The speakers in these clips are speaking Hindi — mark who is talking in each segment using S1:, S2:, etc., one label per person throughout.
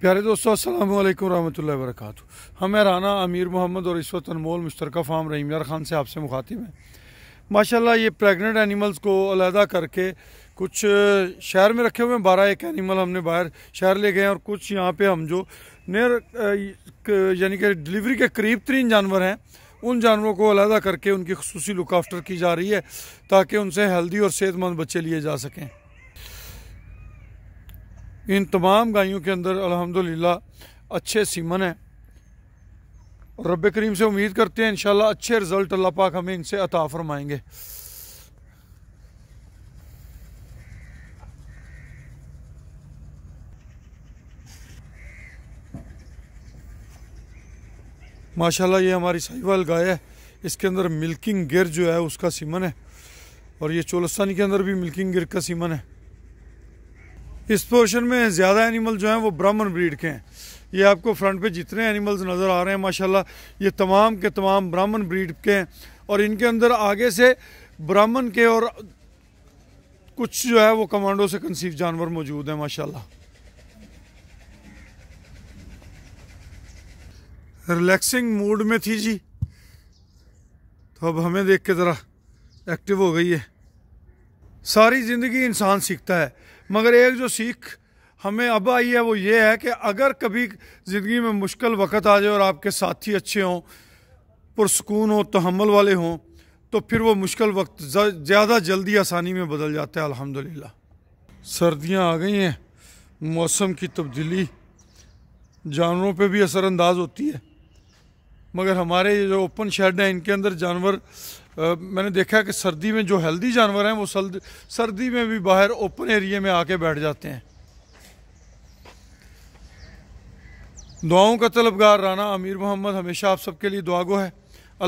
S1: प्यारे दोस्तों असल वरह वरक हम राना अमीर मोहम्मद और इस वक्त अनमोल मुश्तरका फार्म रहीम यार खान से आपसे मुखातिब हैं माशाल्लाह ये प्रेग्नेंट एनिमल्स को अलहदा करके कुछ शहर में रखे हुए हैं बारह एक एनिमल हमने बाहर शहर ले गए हैं और कुछ यहाँ पे हम जो नियर यानी कि डिलीवरी के करीब तरीन जानवर हैं उन जानवरों को अलहदा करके उनकी खसूसी लुकाफ्टर की जा रही है ताकि उनसे हेल्दी और सेहतमंद बच्चे लिए जा सकें इन तमाम गायों के अंदर अलहमदिल्ला अच्छे सीमन हैं और रब करीम से उम्मीद करते हैं इन अच्छे रिज़ल्ट अल्लाह पाक हमें इनसे अता फरमाएँगे माशाल्लाह ये हमारी साहिवाल गाय है इसके अंदर मिल्किंग गिर जो है उसका सीमन है और ये चोलस्तानी के अंदर भी मिल्किंग गिर का सीमन है इस पोर्शन में ज़्यादा एनिमल जो हैं वो ब्राह्मण ब्रीड के हैं ये आपको फ्रंट पे जितने एनिमल्स नज़र आ रहे हैं माशाल्लाह ये तमाम के तमाम ब्राह्मण ब्रीड के हैं और इनके अंदर आगे से ब्राह्मण के और कुछ जो है वो कमांडो से कंसीव जानवर मौजूद हैं माशाल्लाह रिलैक्सिंग मूड में थी जी तो अब हमें देख के ज़रा एक्टिव हो गई है सारी ज़िंदगी इंसान सीखता है मगर एक जो सीख हमें अब आई है वो ये है कि अगर कभी ज़िंदगी में मुश्किल वक्त आ जाए और आपके साथी अच्छे हों पुरसकून हों तहमल वाले हों तो फिर वो मुश्किल वक्त ज़्यादा जल्दी आसानी में बदल जाता है अल्हम्दुलिल्लाह सर्दियां आ गई हैं मौसम की तब्दीली जानवरों पे भी असरानंदाज होती है मगर हमारे जो ओपन शेड हैं इनके अंदर जानवर मैंने देखा कि सर्दी में जो हेल्दी जानवर हैं वो सर्द, सर्दी में भी बाहर ओपन एरिया में आके बैठ जाते हैं दुआओं का तलबगार राना आमिर मोहम्मद हमेशा आप सबके लिए दुआगो है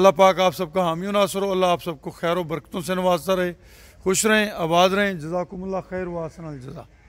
S1: अल्लाह पाक आप सबका हामी नासर हो अल्लाह आप सबको खैर बरकतों से नवाजता रहे खुश रहें आबाद रहें जजाकुमल्ला खैर वासन जजा